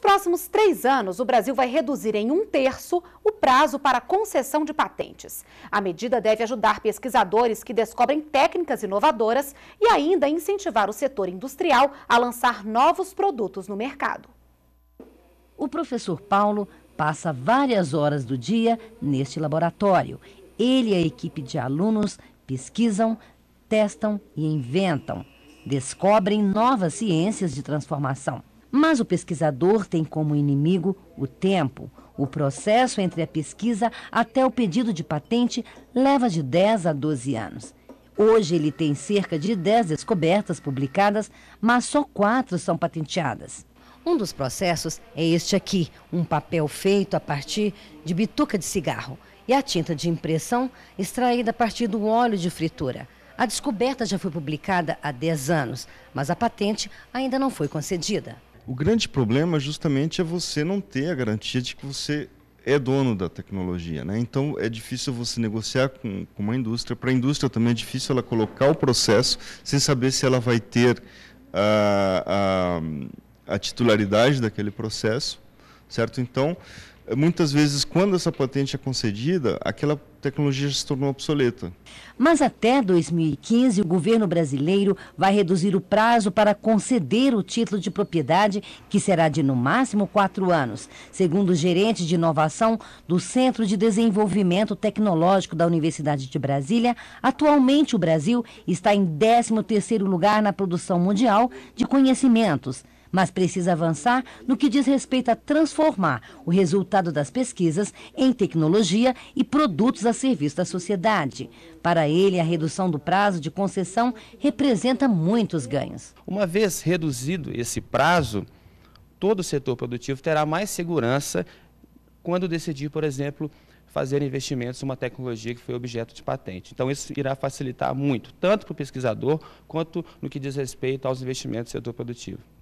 próximos três anos, o Brasil vai reduzir em um terço o prazo para concessão de patentes. A medida deve ajudar pesquisadores que descobrem técnicas inovadoras e ainda incentivar o setor industrial a lançar novos produtos no mercado. O professor Paulo passa várias horas do dia neste laboratório. Ele e a equipe de alunos pesquisam, testam e inventam. Descobrem novas ciências de transformação. Mas o pesquisador tem como inimigo o tempo. O processo entre a pesquisa até o pedido de patente leva de 10 a 12 anos. Hoje ele tem cerca de 10 descobertas publicadas, mas só quatro são patenteadas. Um dos processos é este aqui, um papel feito a partir de bituca de cigarro e a tinta de impressão extraída a partir do óleo de fritura. A descoberta já foi publicada há 10 anos, mas a patente ainda não foi concedida. O grande problema justamente é você não ter a garantia de que você é dono da tecnologia, né? Então é difícil você negociar com, com uma indústria. Para a indústria também é difícil ela colocar o processo sem saber se ela vai ter a, a, a titularidade daquele processo, certo? Então muitas vezes, quando essa patente é concedida, aquela tecnologia já se tornou obsoleta. Mas até 2015, o governo brasileiro vai reduzir o prazo para conceder o título de propriedade, que será de no máximo quatro anos, segundo o gerente de inovação do Centro de Desenvolvimento Tecnológico da Universidade de Brasília. Atualmente, o Brasil está em 13º lugar na produção mundial de conhecimentos mas precisa avançar no que diz respeito a transformar o resultado das pesquisas em tecnologia e produtos a serviço da sociedade. Para ele, a redução do prazo de concessão representa muitos ganhos. Uma vez reduzido esse prazo, todo o setor produtivo terá mais segurança quando decidir, por exemplo, fazer investimentos em uma tecnologia que foi objeto de patente. Então, isso irá facilitar muito, tanto para o pesquisador, quanto no que diz respeito aos investimentos do setor produtivo.